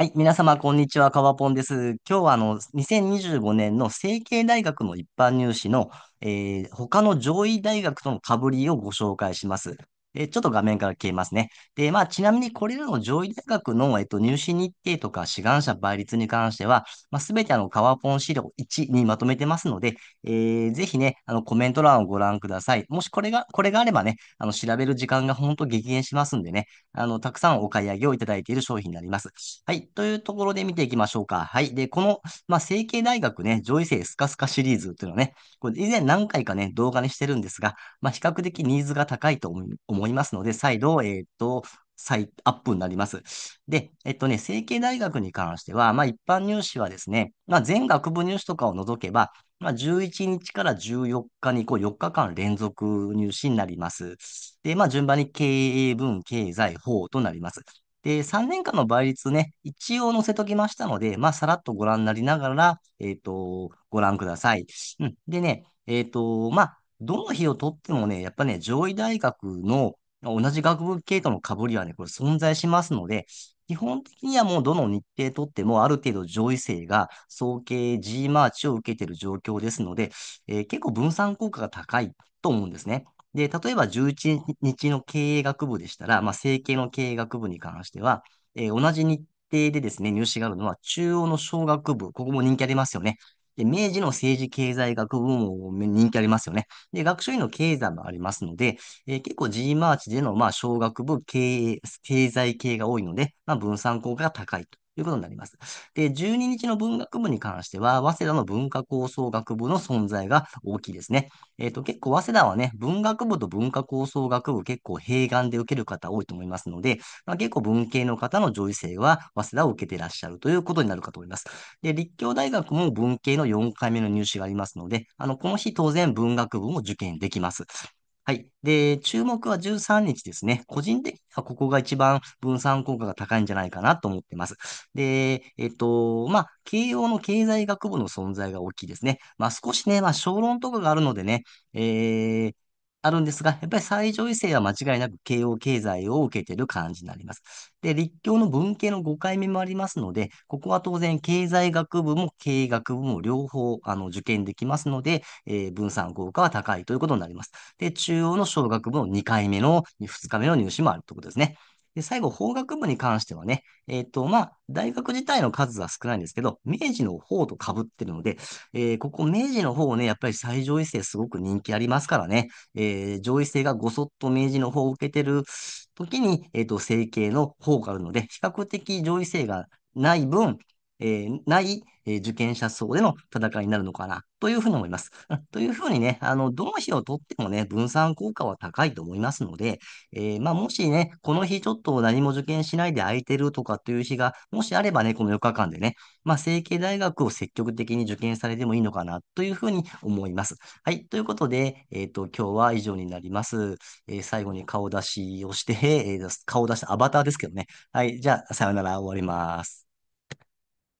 はい、皆様、こんにちは。カわポンです。今日は、あの、2025年の成蹊大学の一般入試の、えー他の上位大学との被りをご紹介します。ちょっと画面から消えますね。で、まあ、ちなみにこれらの上位大学の、えっと、入試日程とか志願者倍率に関しては、まあ、すべてあの、カワポン資料1にまとめてますので、えー、ぜひね、あの、コメント欄をご覧ください。もしこれが、これがあればね、あの、調べる時間が本当激減しますんでね、あの、たくさんお買い上げをいただいている商品になります。はい。というところで見ていきましょうか。はい。で、この、まあ、成形大学ね、上位生スカスカシリーズというのはね、これ以前何回かね、動画にしてるんですが、まあ、比較的ニーズが高いと思いいますので、再度、えっ、ー、と、再アップになります。で、えっとね、成形大学に関しては、まあ一般入試はですね、まあ全学部入試とかを除けば、まあ11日から14日にこう4日間連続入試になります。で、まあ順番に経営文、経済、法となります。で、3年間の倍率ね、一応載せときましたので、まあさらっとご覧になりながら、えっ、ー、と、ご覧ください。うん。でね、えっ、ー、と、まあ、どの日をとってもね、やっぱね、上位大学の同じ学部系との被りはね、これ存在しますので、基本的にはもうどの日程とってもある程度上位生が総計 G マーチを受けている状況ですので、えー、結構分散効果が高いと思うんですね。で、例えば11日の経営学部でしたら、まあ、整形の経営学部に関しては、えー、同じ日程でですね、入試があるのは中央の小学部、ここも人気ありますよね。で、明治の政治経済学部も人気ありますよね。で、学習院の経済もありますので、えー、結構 G マーチでの、まあ、小学部経経済系が多いので、まあ、分散効果が高いと。ということになります。で、12日の文学部に関しては、早稲田の文化構想学部の存在が大きいですね。えっ、ー、と、結構早稲田はね、文学部と文化構想学部結構併願で受ける方多いと思いますので、まあ、結構文系の方の上位生は早稲田を受けてらっしゃるということになるかと思います。で、立教大学も文系の4回目の入試がありますので、あの、この日当然文学部も受験できます。はい。で、注目は13日ですね。個人的にはここが一番分散効果が高いんじゃないかなと思ってます。で、えっと、まあ、慶応の経済学部の存在が大きいですね。まあ、少しね、まあ、小論とかがあるのでね、えー、あるんですが、やっぱり最上位生は間違いなく慶応経済を受けている感じになります。で、立教の文系の5回目もありますので、ここは当然経済学部も経営学部も両方あの受験できますので、えー、分散効果は高いということになります。で、中央の小学部の2回目の、2日目の入試もあるということですね。で、最後、法学部に関してはね、えっ、と、まあ、大学自体の数は少ないんですけど、明治の方と被ってるので、えー、ここ明治の方ね、やっぱり最上位生すごく人気ありますからね、えー、上位生がごそっと明治の方を受けてる時に、えっ、と、整形の方があるので、比較的上位生がない分、えー、ない、えー、受験者層での戦いになるのかなというふうに思います。というふうにね、あの、どの日をとってもね、分散効果は高いと思いますので、えー、まあ、もしね、この日ちょっと何も受験しないで空いてるとかという日が、もしあればね、この4日間でね、まあ、形大学を積極的に受験されてもいいのかなというふうに思います。はい。ということで、えっ、と、今日は以上になります。え最後に顔出しをして、え顔出したアバターですけどね。はい。じゃあ、さよなら終わります。